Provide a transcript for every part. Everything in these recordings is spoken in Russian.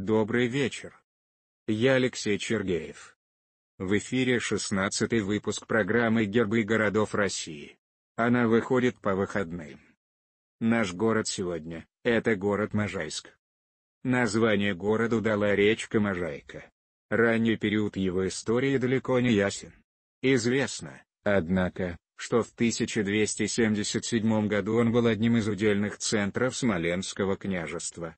Добрый вечер. Я Алексей Чергеев. В эфире 16 выпуск программы «Гербы городов России». Она выходит по выходным. Наш город сегодня – это город Можайск. Название городу дала речка Можайка. Ранний период его истории далеко не ясен. Известно, однако, что в 1277 году он был одним из удельных центров Смоленского княжества.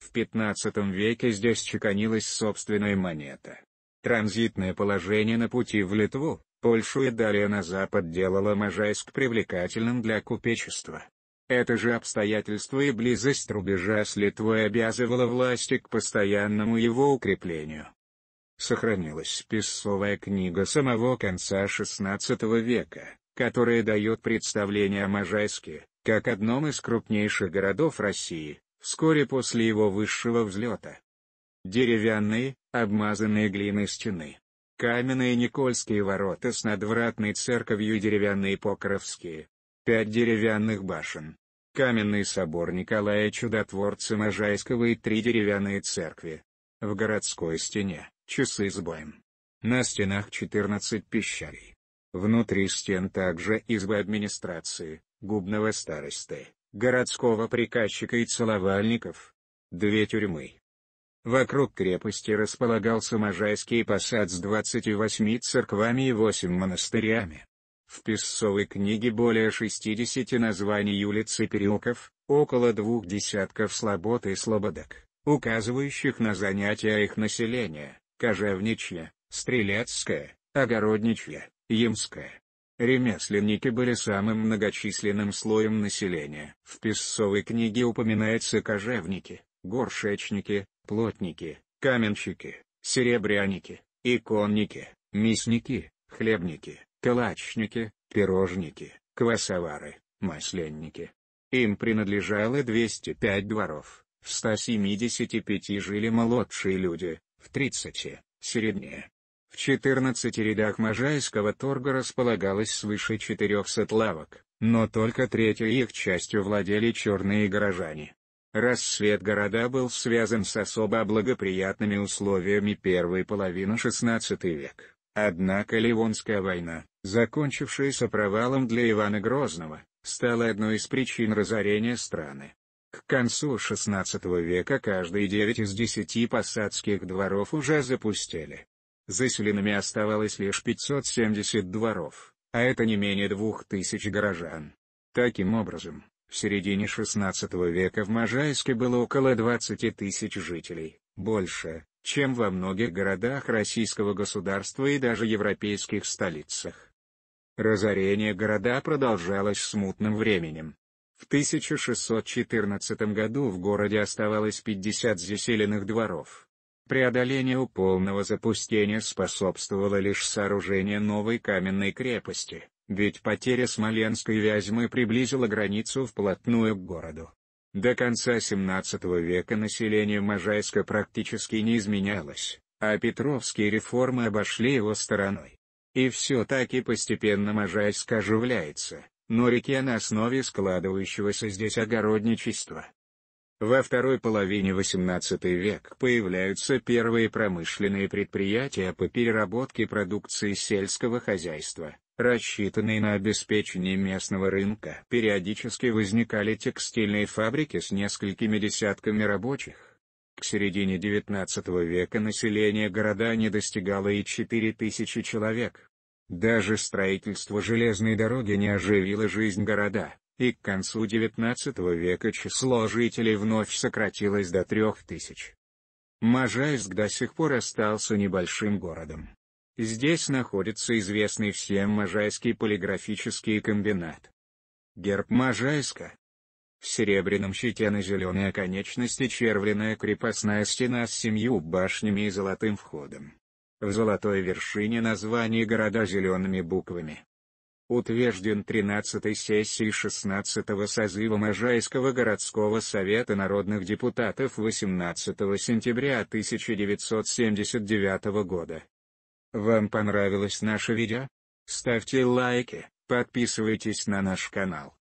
В 15 веке здесь чеканилась собственная монета. Транзитное положение на пути в Литву, Польшу и далее на запад делало Можайск привлекательным для купечества. Это же обстоятельство и близость рубежа с Литвой обязывало власти к постоянному его укреплению. Сохранилась песцовая книга самого конца XVI века, которая дает представление о Можайске, как одном из крупнейших городов России, вскоре после его высшего взлета. Деревянные, обмазанные глиной стены. Каменные Никольские ворота с надвратной церковью деревянные Покровские. Пять деревянных башен. Каменный собор Николая Чудотворца Можайского и три деревянные церкви. В городской стене, часы с боем. На стенах 14 пещерей. Внутри стен также избы администрации, губного старосты, городского приказчика и целовальников. Две тюрьмы. Вокруг крепости располагался Можайский посад с 28 церквами и 8 монастырями. В песцовой книге более 60 названий улиц и переулков, около двух десятков слобод и слободок, указывающих на занятия их населения, Кожевничье, Стреляцкое, Огородничье, Ямское, Ремесленники были самым многочисленным слоем населения. В Песцовой книге упоминаются кожевники, горшечники, плотники, каменщики, серебряники, иконники, мясники, хлебники, калачники, пирожники, квасовары, масленники. Им принадлежало 205 дворов, в 175 жили молодшие люди, в 30 – средние, в 14 рядах Можайского торга располагалось свыше 400 лавок, но только третьей их частью владели черные горожане. Рассвет города был связан с особо благоприятными условиями первой половины XVI века. Однако Ливонская война, закончившаяся провалом для Ивана Грозного, стала одной из причин разорения страны. К концу XVI века каждые девять из десяти посадских дворов уже запустили. За селянами оставалось лишь 570 дворов, а это не менее 2000 горожан. Таким образом, в середине XVI века в Можайске было около 20 тысяч жителей, больше, чем во многих городах российского государства и даже европейских столицах. Разорение города продолжалось смутным временем. В 1614 году в городе оставалось 50 заселенных дворов, Преодолению полного запустения способствовало лишь сооружение новой каменной крепости, ведь потеря Смоленской Вязьмы приблизила границу вплотную к городу. До конца XVII века население Можайска практически не изменялось, а петровские реформы обошли его стороной. И все-таки постепенно Можайск оживляется, но реки на основе складывающегося здесь огородничества, во второй половине XVIII века появляются первые промышленные предприятия по переработке продукции сельского хозяйства, рассчитанные на обеспечение местного рынка. Периодически возникали текстильные фабрики с несколькими десятками рабочих. К середине XIX века население города не достигало и 4000 человек. Даже строительство железной дороги не оживило жизнь города и к концу XIX века число жителей вновь сократилось до трех тысяч. Можайск до сих пор остался небольшим городом. Здесь находится известный всем Можайский полиграфический комбинат. Герб Можайска. В серебряном щите на зеленой оконечности червленная крепостная стена с семью башнями и золотым входом. В золотой вершине название города зелеными буквами утвержден 13-й сессией 16-го созыва Можайского городского совета народных депутатов 18 сентября 1979 года. Вам понравилось наше видео? Ставьте лайки, подписывайтесь на наш канал.